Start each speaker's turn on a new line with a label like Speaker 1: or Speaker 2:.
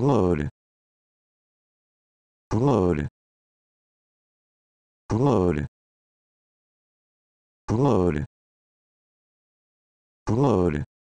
Speaker 1: Blood. Blood. Blood. Blood. Blood.